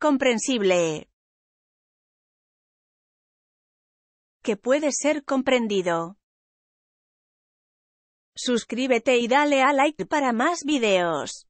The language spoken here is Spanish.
Comprensible. Que puede ser comprendido. Suscríbete y dale a like para más videos.